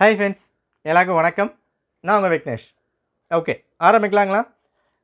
hi friends எல்லாருக்கும் வணக்கம் நான் உங்கள் விக்னேஷ் ஓகே ஆரம்பிக்கலாங்களா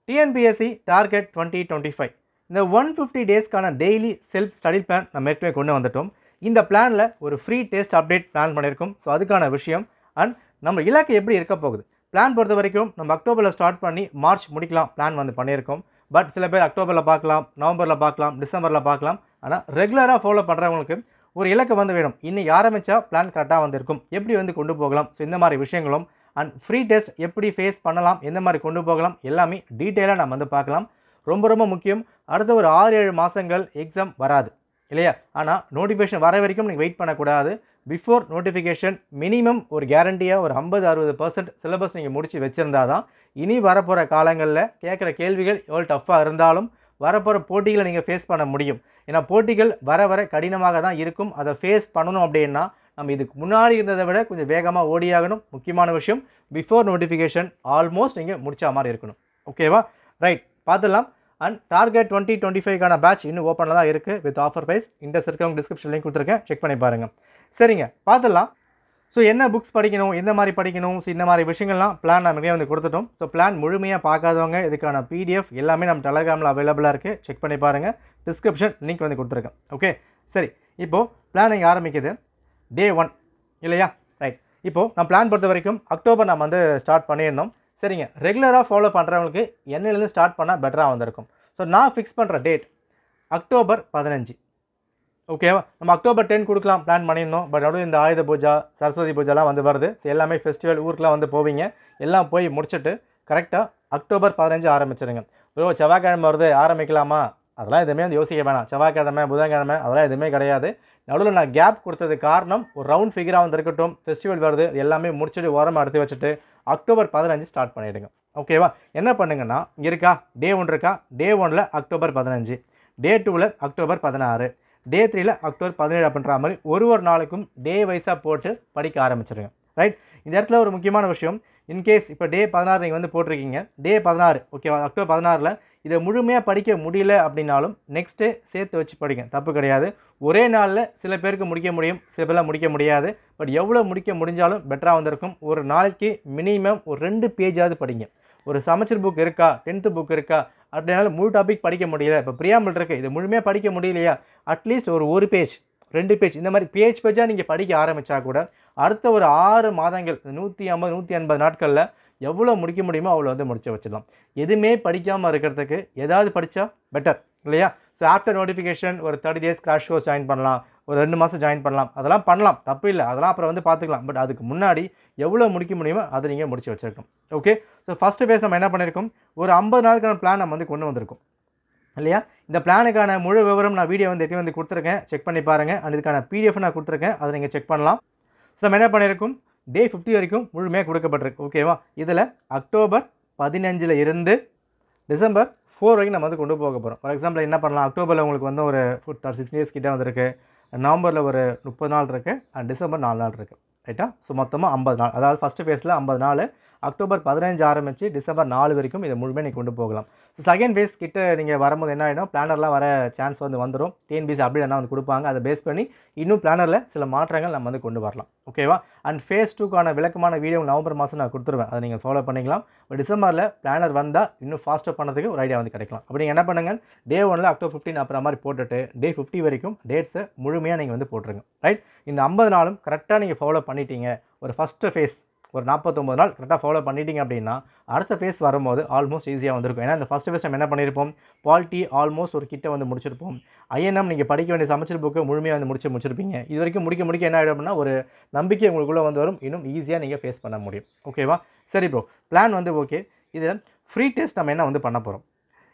TNPSC target twenty twenty five இந்த ஒன் ஃபிஃப்டி டேஸ்க்கான டெய்லி செல்ஃப் ஸ்டடி பிளான் நம்ம ஏற்கனவே கொண்டு வந்துட்டோம் இந்த பிளானில் ஒரு ஃப்ரீ டெஸ்ட் அப்டேட் பிளான் பண்ணியிருக்கோம் ஸோ அதுக்கான விஷயம் அண்ட் நம்ம இலக்கு எப்படி இருக்க போகுது பிளான் பொறுத்த வரைக்கும் நம்ம அக்டோபரில் ஸ்டார்ட் பண்ணி மார்ச் முடிக்கலாம் பிளான் வந்து பண்ணியிருக்கோம் பட் சில பேர் அக்டோபரில் பார்க்கலாம் நவம்பரில் பார்க்கலாம் டிசம்பரில் பார்க்கலாம் ஆனால் ரெகுலராக ஃபாலோ பண்ணுறவங்களுக்கு ஒரு இலக்கு வந்து வேணும் இன்னும் ஆரம்பித்தா பிளான் கரெக்டாக வந்திருக்கும் எப்படி வந்து கொண்டு போகலாம் ஸோ இந்த மாதிரி விஷயங்களும் அண்ட் ஃப்ரீ டெஸ்ட் எப்படி ஃபேஸ் பண்ணலாம் எந்த மாதிரி கொண்டு போகலாம் எல்லாமே டீட்டெயிலாக நம்ம வந்து பார்க்கலாம் ரொம்ப ரொம்ப முக்கியம் அடுத்த ஒரு ஆறு ஏழு மாதங்கள் எக்ஸாம் வராது இல்லையா ஆனால் நோட்டிஃபிகேஷன் வர வரைக்கும் நீங்கள் வெயிட் பண்ணக்கூடாது பிஃபோர் நோட்டிஃபிகேஷன் மினிமம் ஒரு கேரண்டியாக ஒரு ஐம்பது அறுபது பர்சன்ட் சிலபஸ் நீங்கள் முடித்து வச்சுருந்தா தான் இனி வரப்போகிற காலங்களில் கேட்குற கேள்விகள் எவ்வளோ டஃப்பாக இருந்தாலும் வரப்போகிற போட்டிகளை நீங்கள் ஃபேஸ் பண்ண முடியும் ஏன்னா போட்டிகள் வர வர கடினமாக தான் இருக்கும் அதை ஃபேஸ் பண்ணணும் அப்படின்னா நம்ம இதுக்கு முன்னாடி இருந்ததை விட கொஞ்சம் வேகமாக ஓடியாகணும் முக்கியமான விஷயம் பிஃபோர் நோட்டிஃபிகேஷன் ஆல்மோஸ்ட் நீங்கள் முடிச்சா மாதிரி இருக்கணும் ஓகேவா ரைட் பார்த்துடலாம் அண்ட் டார்கெட் டுவெண்ட்டி டுவெண்ட்டி ஃபைவ்க்கான பேட்ச் இன்னும் ஓப்பனில் தான் இருக்குது வித் ஆஃபர் ப்ரைஸ் இன்ட்ரெஸ்ட் இருக்கவங்க டிஸ்கிரிப்ஷன் லிங்க் கொடுத்துருக்கேன் செக் பண்ணி பாருங்கள் சரிங்க பார்த்துடலாம் ஸோ என்ன புக்ஸ் படிக்கணும் எந்த மாதிரி படிக்கணும் ஸோ இந்த மாதிரி விஷயங்கள்லாம் பிளான் நம்ம வந்து கொடுத்துட்டோம் ஸோ பிளான் முழுமையாக பார்க்காதவங்க இதுக்கான பிடிஎஃப் எல்லாமே நம்ம டெலகிராமில் அவைலபிளாக இருக்குது செக் பண்ணி பாருங்கள் டிஸ்கிரிப்ஷன் லிங்க் வந்து கொடுத்துருக்கேன் ஓகே சரி இப்போது இங்கே ஆரம்பிக்குது டே ஒன் இல்லையா ரைட் இப்போது நான் பிளான் பொறுத்த வரைக்கும் அக்டோபர் நம்ம வந்து ஸ்டார்ட் பண்ணியிருந்தோம் சரிங்க ரெகுலராக ஃபாலோ பண்ணுறவங்களுக்கு என்னிலேருந்து ஸ்டார்ட் பண்ணால் பெட்டராக வந்திருக்கும் ஸோ நான் ஃபிக்ஸ் பண்ணுற டேட் அக்டோபர் பதினஞ்சு ஓகேவா நம்ம அக்டோபர் டென் கொடுக்கலாம் பிளான் பண்ணியிருந்தோம் பட் அப்படியே இந்த ஆயுத பூஜா சரஸ்வதி பூஜாலாம் வந்து வருது ஸோ எல்லாமே ஃபெஸ்டிவல் ஊருக்குலாம் வந்து போவீங்க எல்லாம் போய் முடிச்சுட்டு கரெக்டாக அக்டோபர் பதினஞ்சு ஆரம்பிச்சிருங்க ஓ செவ்வாய்க்கிழமை வருது ஆரம்பிக்கலாமா அதெல்லாம் எதுவுமே வந்து யோசிக்க வேணாம் செவ்வாய்க்கிழமை புதன்கிழமை அதெல்லாம் எதுவுமே கிடையாது நடுவில் நான் கேப் கொடுத்தது காரணம் ஒரு ரவுண்ட் ஃபிகராக வந்து இருக்கட்டும் ஃபெஸ்டிவல் வருது எல்லாமே முடிச்சுட்டு ஓரமாக எடுத்து வச்சுட்டு அக்டோபர் பதினஞ்சு ஸ்டார்ட் பண்ணிவிடுங்க ஓகேவா என்ன பண்ணுங்கன்னா இருக்கா டே ஒன் இருக்கா டே ஒனில் அக்டோபர் பதினஞ்சு டே டூவில் அக்டோபர் பதினாறு டே த்ரீல அக்டோபர் பதினேழு அப்படின்ற மாதிரி ஒரு ஒரு நாளுக்கும் டே வைஸாக போட்டு படிக்க ஆரம்பிச்சிருங்க ரைட் இந்த இடத்துல ஒரு முக்கியமான விஷயம் இன்கேஸ் இப்போ டே பதினாறு நீங்கள் வந்து போட்டிருக்கீங்க டே பதினாறு ஓகேவா அக்டோபர் பதினாறில் இதை முழுமையாக படிக்க முடியல அப்படின்னாலும் நெக்ஸ்ட்டு சேர்த்து வச்சு படிங்க தப்பு கிடையாது ஒரே நாளில் சில பேருக்கு முடிக்க முடியும் சில பேரில் முடிக்க முடியாது பட் எவ்வளோ முடிக்க முடிஞ்சாலும் பெட்டராக வந்திருக்கும் ஒரு நாளைக்கு மினிமம் ஒரு ரெண்டு பேஜாவது படிங்க ஒரு செமச்சர் புக் இருக்கா டென்த்து புக் இருக்கா அப்படினால முழு டாபிக் படிக்க முடியல இப்போ பிரியாமல் இருக்குது இது முழுமையாக படிக்க முடியலையா அட்லீஸ்ட் ஒரு ஒரு பேஜ் ரெண்டு பேஜ் இந்த மாதிரி பேஜ் பேஜாக நீங்கள் படிக்க ஆரம்பித்தா கூட அடுத்த ஒரு ஆறு மாதங்கள் நூற்றி ஐம்பது நூற்றி எண்பது நாட்களில் எவ்வளோ முடிக்க முடியுமோ அவ்வளோ வந்து முடிச்சு வச்சிடலாம் எதுவுமே படிக்காமல் இருக்கிறதுக்கு ஏதாவது படித்தா பெட்டர் இல்லையா ஸோ ஆஃப்டர் நோட்டிஃபிகேஷன் ஒரு thirty days crash course join பண்ணலாம் ஒரு ரெண்டு மாதம் ஜாயின் பண்ணலாம் அதெல்லாம் பண்ணலாம் தப்பு இல்லை அதெல்லாம் அப்புறம் வந்து பார்த்துக்கலாம் பட் அதுக்கு முன்னாடி எவ்வளோ முடிக்க முடியுமோ அதை நீங்கள் முடிச்சு வச்சிருக்கோம் ஓகே ஸோ ஃபஸ்ட்டு பேஸ் நம்ம என்ன பண்ணியிருக்கோம் ஒரு ஐம்பது நாளுக்கான பிளான் நம்ம வந்து கொண்டு வந்திருக்கோம் இல்லையா இந்த பிளானுக்கான முழு விவரம் நான் வீடியோ வந்து எப்படி வந்து கொடுத்துருக்கேன் செக் பண்ணி பாருங்கள் அண்ட் இதுக்கான பிடிஎஃப் நான் கொடுத்துருக்கேன் அதை நீங்கள் செக் பண்ணலாம் ஸோ நம்ம என்ன பண்ணியிருக்கோம் டே ஃபிஃப்டி வரைக்கும் முழுமையாக கொடுக்கப்பட்டிருக்கு ஓகேவா இதில் அக்டோபர் பதினஞ்சில் இருந்து டிசம்பர் ஃபோர் வரைக்கும் நம்ம வந்து கொண்டு போக போகிறோம் ஃபார் எக்ஸாம்பிள் என்ன பண்ணலாம் அக்டோபரில் உங்களுக்கு வந்து ஒரு சிக்ஸ் டேஸ் கிட்டே வந்திருக்கு நவம்பரில் ஒரு முப்பது நாள் இருக்குது அண்ட் டிசம்பர் நாலு நாள் இருக்குது ரைட்டா ஸோ மொத்தமாக ஐம்பது நாள் அதாவது ஃபஸ்ட்டு ஃபேஸில் ஐம்பது நாள் அக்டோபர் பதினஞ்சு ஆரம்பித்து டிசம்பர் நாலு வரைக்கும் இதை முழுமையை நீங்கள் கொண்டு போகலாம் ஸோ செகண்ட் பேஸ் கிட்ட நீங்கள் வரும்போது என்ன ஆகிடும் பிளானர்லாம் வர சான்ஸ் வந்து வந்துடும் டிஎன்பிசி அப்டேட் என்ன வந்து கொடுப்பாங்க அதை பேஸ் பண்ணி இன்னும் பிளானரில் சில மாற்றங்கள் நம்ம வந்து கொண்டு வரலாம் ஓகேவா அண்ட் ஃபேஸ் டூக்கான விளக்கமான வீடியோ நவம்பர் மாதம் நான் கொடுத்துருவேன் அதை நீங்கள் ஃபாலோ பண்ணிக்கலாம் டிசம்பரில் பிளானர் வந்தால் இன்னும் ஃபாஸ்ட்டாக பண்ணுறதுக்கு ஒரு ஐடியா வந்து கிடைக்கலாம் அப்படி நீங்கள் என்ன பண்ணுங்கள் டே ஒனில் அக்டோபர் ஃபிஃப்டின் அப்புறம் மாதிரி போட்டுட்டு டே ஃபிஃப்டி வரைக்கும் டேட்ஸை முழுமையாக நீங்கள் வந்து போட்டுருங்க ரைட் இந்த ஐம்பது நாளும் கரெக்டாக நீங்கள் ஃபாலோ பண்ணிட்டீங்க ஒரு ஃபஸ்ட்டு ஃபேஸ் ஒரு நாற்பத்தொம்பது நாள் கரெக்டாக ஃபாலோ பண்ணிட்டீங்க அப்படின்னா அடுத்த ஃபேஸ் வரும்போது ஆல்மோஸ்ட் ஈஸியாக வந்திருக்கும் ஏன்னா இந்த ஃபஸ்ட் ஃபேஸ் என்ன பண்ணியிருப்போம் பால்டி ஆல்மோஸ்ட் ஒரு கிட்ட வந்து முடிச்சிருப்போம் ஐஎன்எம் நீங்கள் படிக்க வேண்டிய சமைச்சர் புக்கு முழுமையாக வந்து முடிச்சு முடிச்சிருப்பீங்க இது வரைக்கும் முடிக்க முடிக்க என்ன ஆகிடும் அப்படின்னா ஒரு நம்பிக்கை உங்களுக்குள்ளே வந்து வரும் இன்னும் ஈஸியாக நீங்கள் ஃபேஸ் பண்ண முடியும் ஓகேவா சரி ப்ரோ பிளான் வந்து ஓகே இதில் ஃப்ரீ டெஸ்ட் நம்ம என்ன வந்து பண்ண போகிறோம்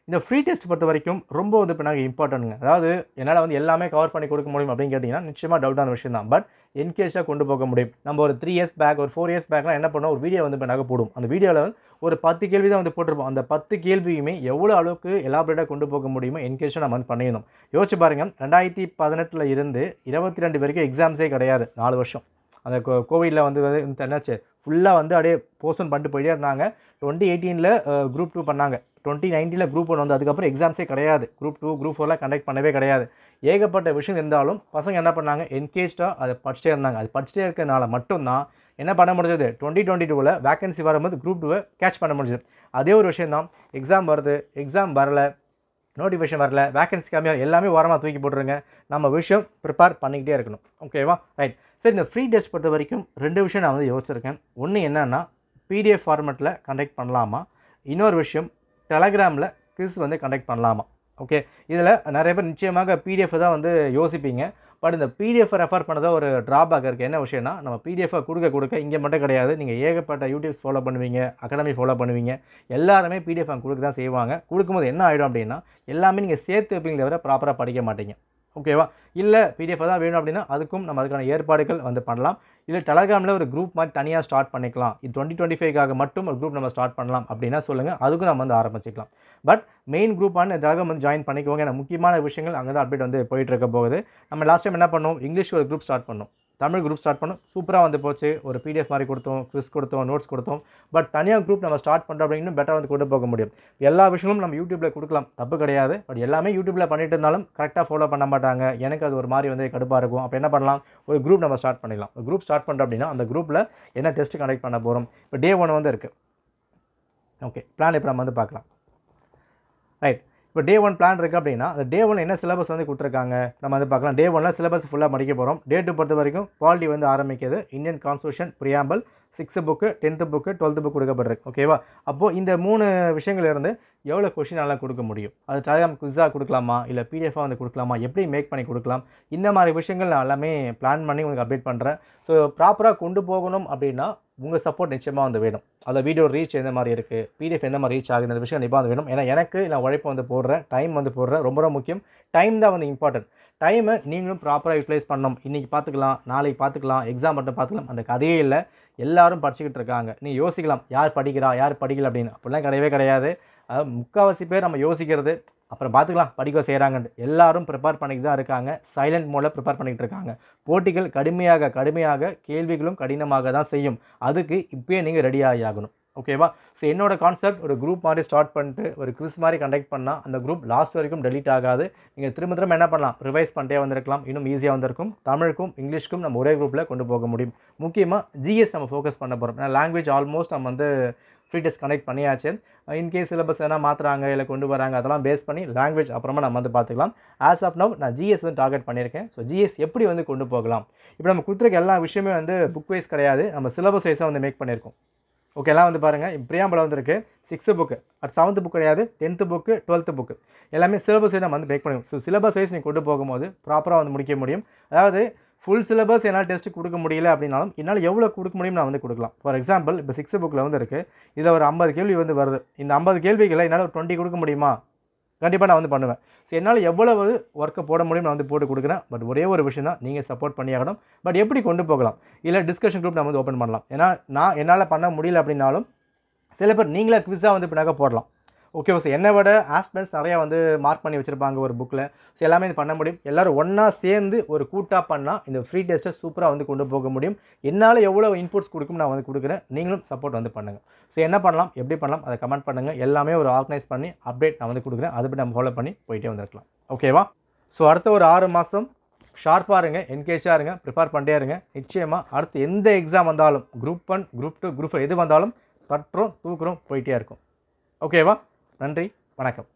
இந்த ஃப்ரீ டெஸ்ட் பொறுத்த வரைக்கும் ரொம்ப வந்து இப்போ நாங்கள் இம்பார்ட்டன்ட்டுங்க அதாவது என்னால் வந்து எல்லாமே கவர் பண்ணி கொடுக்க முடியும் அப்படின்னு கேட்டிங்கன்னா நிச்சயமாக டவுட்டான விஷயம் தான் பட் என்கேஜாக கொண்டு போக முடியும் நம்ம ஒரு த்ரீ இயர்ஸ் பேக் ஒரு ஃபோர் இயர்ஸ் பேக்லாம் என்ன பண்ணோம் ஒரு வீடியோ வந்து இப்போ நாங்கள் போடும் அந்த வீடியோவில் வந்து ஒரு பத்து கேள்வி தான் வந்து போட்டிருப்போம் அந்த பத்து கேள்வியுமே எவ்வளோ அளவுக்கு எலாபரேட்டாக கொண்டு போக முடியுமோ என்கேஜாக நம்ம வந்து பண்ணியிருந்தோம் யோசிச்சு பாருங்கள் ரெண்டாயிரத்தி பதினெட்டில் இருந்து இருபத்தி ரெண்டு வரைக்கும் எக்ஸாம்ஸே கிடையாது நாலு வருஷம் அந்த கோவிடில் வந்து என்னாச்சு ஃபுல்லாக வந்து அப்படியே போஸ்டன் பண்ணிட்டு போயிட்டே இருந்தாங்க டுவெண்ட்டி எயிட்டீனில் குரூப் டூ பண்ணாங்க டுவெண்ட்டி நைன்டீனில் குரூப் ஒன் வந்து அதுக்கப்புறம் எக்ஸாம்ஸே கிடையாது குரூப் டூ குரூப் ஃபோர்லாம் கண்டக்ட் பண்ணவே கிடையாது ஏகப்பட்ட விஷயம் இருந்தாலும் பசங்க என்ன பண்ணாங்க என்கேஜ்டாக அதை படிச்சுட்டே இருந்தாங்க அது படிச்சுட்டே இருக்கிறதுனால மட்டும்தான் என்ன பண்ண முடிஞ்சது டுவெண்ட்டி டுவெண்ட்டி டூவில் வேக்கன்சி வரும்போது குரூப் டூவை கேட்ச் பண்ண முடிஞ்சது அதே ஒரு விஷயம் தான் எக்ஸாம் வருது எக்ஸாம் வரல நோட்டிஃபிகேஷன் வரல வேகன்சி கம்மியாக எல்லாமே ஓரமாக தூக்கி போட்டுருங்க நம்ம விஷயம் ப்ரிப்பேர் பண்ணிக்கிட்டே இருக்கணும் ஓகேவா ரைட் சரி இந்த ஃப்ரீ டெஸ்ட் பொறுத்த வரைக்கும் ரெண்டு விஷயம் நான் வந்து யோசிச்சிருக்கேன் ஒன்று என்னென்னா பிடிஎஃப் ஃபார்மெட்டில் கண்டக்ட் பண்ணலாமா இன்னொரு விஷயம் டெலகிராமில் கிஸ் வந்து கண்டக்ட் பண்ணலாமா ஓகே இதில் நிறைய பேர் நிச்சயமாக பிடிஎஃப் தான் வந்து யோசிப்பீங்க பட் இந்த பிடிஎஃப் ரெஃபர் பண்ணதாக ஒரு ட்ராபேக் இருக்குது என்ன விஷயம்னா நம்ம பிடிஎஃபை கொடுக்க கொடுக்க இங்கே மட்டும் கிடையாது நீங்கள் ஏகப்பட்ட யூடியூப்ஸ் ஃபாலோ பண்ணுவீங்க அகாடமி ஃபாலோ பண்ணுவீங்க எல்லாருமே பிடிஎஃப் கொடுக்க தான் செய்வாங்க கொடுக்கும்போது என்ன ஆகிடும் அப்படின்னா எல்லாமே நீங்கள் சேர்த்து வைப்பீங்க தவிர ப்ராப்பராக படிக்க மாட்டீங்க ஓகேவா இல்லை பிடிஎஃப் தான் வேணும் அப்படின்னா அதுக்கும் நம்ம அதுக்கான ஏற்பாடுகள் வந்து பண்ணலாம் இல்லை டெலகிராமில் ஒரு குரூப் மாதிரி தனியாக ஸ்டார்ட் பண்ணிக்கலாம் இது டுவெண்ட்டி டுவெண்ட்டி ஃபைவ்க்காக மட்டும் ஒரு குரூப் நம்ம ஸ்டார்ட் பண்ணலாம் அப்படின்னா சொல்லுங்கள் அதுக்கும் நம்ம வந்து ஆரம்பிச்சிக்கலாம் பட் மெயின் குரூப்பான டெலகிராம் வந்து ஜாயின் பண்ணிக்கோங்க ஏன்னா முக்கியமான விஷயங்கள் அங்கே தான் அப்டேட் வந்து போயிட்டு இருக்க போகுது நம்ம லாஸ்ட் டைம் என்ன பண்ணோம் இங்கிலீஷ் ஒரு குரூப் ஸ்டார்ட் பண்ணோம் தமிழ் குரூப் ஸ்டார்ட் பண்ணோம் சூப்பராக வந்து போச்சு ஒரு பிடிஎஃப் மாதிரி கொடுத்தோம் குவிஸ் கொடுத்தோம் நோட்ஸ் கொடுத்தோம் பட் தனியாக குரூப் நம்ம ஸ்டார்ட் பண்ணுறோம் அப்படின்னு பெட்டராக வந்து கொண்டு போக முடியும் எல்லா விஷயமும் நம்ம யூடியூப்பில் கொடுக்கலாம் தப்பு கிடையாது பட் எல்லாமே யூடியூப்பில் பண்ணிட்டு இருந்தாலும் கரெக்டாக ஃபாலோ பண்ண மாட்டாங்க எனக்கு அது ஒரு மாதிரி வந்து கடுப்பாக இருக்கும் அப்போ என்ன பண்ணலாம் ஒரு குரூப் நம்ம ஸ்டார்ட் பண்ணிடலாம் ஒரு குரூப் ஸ்டார்ட் பண்ணுறோம் அப்படின்னா அந்த குரூப்பில் என்ன டெஸ்ட் கண்டக்ட் பண்ண போகிறோம் இப்போ டே ஒன் வந்து இருக்குது ஓகே பிளான் இப்போ நம்ம வந்து பார்க்கலாம் ரைட் இப்போ டே ஒன் பிளான் இருக்குது அப்படின்னா அந்த டே ஒன் என்ன சிலபஸ் வந்து கொடுத்துருக்காங்க நம்ம வந்து பார்க்கலாம் டே ஒன்ல சிலபஸ் ஃபுல்லாக படிக்க போகிறோம் டே டூ பொறுத்த வரைக்கும் குவாலிட்டி வந்து ஆரம்பிக்கிறது Indian constitution preamble sixth book tenth book twelfth book கொடுக்கப்பட்டிருக்கு ஓகேவா அப்போது இந்த மூணு விஷயங்கள் இருந்து எவ்வளோ கொஷின் நல்லா கொடுக்க முடியும் அது டெலிகிராம் குவிஸாக கொடுக்கலாமா இல்லை பிடிஎஃபாக வந்து கொடுக்கலாமா எப்படி மேக் பண்ணி கொடுக்கலாம் இந்த மாதிரி விஷயங்கள் நான் எல்லாமே பிளான் பண்ணி உங்களுக்கு அப்டேட் பண்ணுறேன் ஸோ ப்ராப்பராக கொண்டு போகணும் அப்படின்னா உங்கள் சப்போர்ட் நிச்சயமாக வந்து வேணும் அதில் வீடியோ ரீச் எந்த மாதிரி இருக்குது பிடிஎஃப் எந்த மாதிரி ரீச் ஆகுது அந்த விஷயம் கண்டிப்பாக வேணும் ஏன்னா எனக்கு நான் உழைப்பு வந்து போடுறேன் டைம் வந்து போடுறேன் ரொம்ப ரொம்ப முக்கியம் டைம் தான் வந்து இம்பார்ட்டன்ட் டைமை நீங்களும் ப்ராப்பராக யூட்டிலைஸ் பண்ணணும் இன்றைக்கி பார்த்துக்கலாம் நாளைக்கு பார்த்துக்கலாம் எக்ஸாம் மட்டும் பார்த்துக்கலாம் அந்த கதையே இல்லை எல்லோரும் படிச்சுக்கிட்டு இருக்காங்க நீ யோசிக்கலாம் யார் படிக்கிறா யார் படிக்கல அப்படின்னு அப்படிலாம் கிடையவே கிடையாது முக்கால்வாசி பேர் நம்ம யோசிக்கிறது அப்புறம் பார்த்துக்கலாம் படிக்க செய்கிறாங்கன்னு எல்லாரும் ப்ரிப்பேர் பண்ணிக்கிட்டு தான் இருக்காங்க சைலண்ட் மோடில் ப்ரிப்பேர் பண்ணிக்கிட்டு இருக்காங்க போட்டிகள் கடுமையாக கடுமையாக கேள்விகளும் கடினமாக தான் செய்யும் அதுக்கு இப்போயே நீங்கள் ரெடியாகி ஆகணும் ஓகேவா ஸோ என்னோடய கான்செப்ட் ஒரு குரூப் மாதிரி ஸ்டார்ட் பண்ணிட்டு ஒரு குவிஸ் மாதிரி கண்டக்ட் பண்ணால் அந்த குரூப் லாஸ்ட் வரைக்கும் டெலிட் ஆகாது நீங்கள் திரும்ப திரும்ப என்ன பண்ணலாம் ரிவைஸ் பண்ணிட்டே வந்திருக்கலாம் இன்னும் ஈஸியாக வந்திருக்கும் தமிழுக்கும் இங்கிலீஷ்க்கும் நம்ம ஒரே குரூப்பில் கொண்டு போக முடியும் முக்கியமாக ஜிஎஸ் நம்ம ஃபோக்கஸ் பண்ண போகிறோம் ஏன்னா லாங்குவேஜ் ஆல்மோஸ்ட் நம்ம வந்து ஃப்ரீ டெஸ்ட் கனெக்ட் பண்ணியாச்சு இன்கேஸ் சிலபஸ் எதனா மாற்றுறாங்க இல்லை கொண்டு வராங்க அதெல்லாம் பேஸ் பண்ணி லாங்குவேஜ் அப்புறமா நம்ம வந்து பார்த்துக்கலாம் ஆஸ் ஆஃப் நவ் நான் ஜிஎஸ் வந்து டார்கெட் பண்ணியிருக்கேன் ஸோ ஜிஎஸ் எப்படி வந்து கொண்டு போகலாம் இப்போ நம்ம கொடுத்துருக்க எல்லா விஷயமே வந்து புக் வைஸ் கிடையாது நம்ம சிலபஸ் வைஸாக வந்து மேக் பண்ணியிருக்கோம் ஓகே எல்லாம் வந்து பாருங்கள் பிரியாம்பலம் வந்துருக்கு sixth book at seventh book கிடையாது டென்த்து புக்கு டுவெல்த்து புக்கு எல்லாமே சிலபஸ் நம்ம வந்து மேக் பண்ணுவோம் ஸோ சிலபஸ் வைஸ் நீங்கள் கொண்டு போகும்போது ப்ராப்பராக வந்து முடிக்க முடியும் அதாவது ஃபுல் சிலபஸ் என்னால் டெஸ்ட்டு கொடுக்க முடியல அப்படின்னாலும் என்னால் எவ்வளோ கொடுக்க முடியும் நான் வந்து கொடுக்கலாம் ஃபார் எக்ஸாம்பிள் இப்போ சிக்ஸ் புக்கில் வந்து இருக்குது இதில் ஒரு ஐம்பது கேள்வி வந்து வருது இந்த ஐம்பது கேள்விகளை என்னால் ஒரு டுவெண்ட்டி கொடுக்க முடியுமா கண்டிப்பாக நான் வந்து பண்ணுவேன் ஸோ என்னால் எவ்வளவு ஒர்க்கை போட முடியும் நான் வந்து போட்டு கொடுக்குறேன் பட் ஒரே ஒரு விஷயம் தான் நீங்கள் சப்போர்ட் பண்ணியாகணும் பட் எப்படி கொண்டு போகலாம் இல்லை டிஸ்கஷன் குரூப் நம்ம வந்து ஓப்பன் பண்ணலாம் ஏன்னா நான் என்னால் பண்ண முடியல அப்படின்னாலும் சில பேர் நீங்களே குவிஸாக வந்து பின்னாக்க போடலாம் ஓகே ஸோ என்னை விட ஆஸ்பென்ட்ஸ் நிறையா வந்து மார்க் பண்ணி வச்சுருப்பாங்க ஒரு புக்கில் ஸோ எல்லாமே இது பண்ண முடியும் எல்லோரும் ஒன்றா சேர்ந்து ஒரு கூட்டாக பண்ணால் இந்த ஃப்ரீ டெஸ்ட்டை சூப்பராக வந்து கொண்டு போக முடியும் என்னால் எவ்வளோ இன்புட்ஸ் கொடுக்கும் நான் வந்து கொடுக்குறேன் நீங்களும் சப்போர்ட் வந்து பண்ணுங்கள் ஸோ என்ன பண்ணலாம் எப்படி பண்ணலாம் அதை கமெண்ட் பண்ணுங்கள் எல்லாமே ஒரு ஆர்கனைஸ் பண்ணி அப்டேட் நான் வந்து கொடுக்குறேன் அதுபடி நம்ம ஃபாலோ பண்ணி போயிட்டே வந்துருக்கலாம் ஓகேவா ஸோ அடுத்த ஒரு ஆறு மாதம் ஷார்ப்பாக இருங்க என்கேஜாக இருங்க ப்ரிப்பேர் பண்ணிட்டே இருங்க நிச்சயமாக அடுத்து எந்த எக்ஸாம் வந்தாலும் group one group two group எது வந்தாலும் தட்டுறோம் தூக்குறோம் போயிட்டே இருக்கும் ஓகேவா நன்றி வணக்கம்